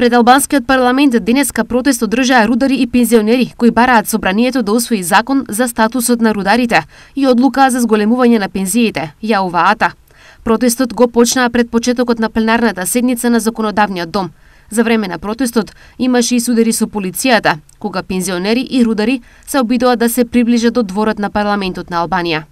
Пред албанскиот парламент денеска протест одржаа рудари и пензионери кои бараат собранието да усвои закон за статусот на рударите и одлука за зголемување на пензиите, ја оваата. Протестот го почнаа пред почетокот на пленарната седница на законодавниот дом. За време на протестот имаше и судери со полицијата, кога пензионери и рудари се обидоа да се приближат до дворот на парламентот на Албанија.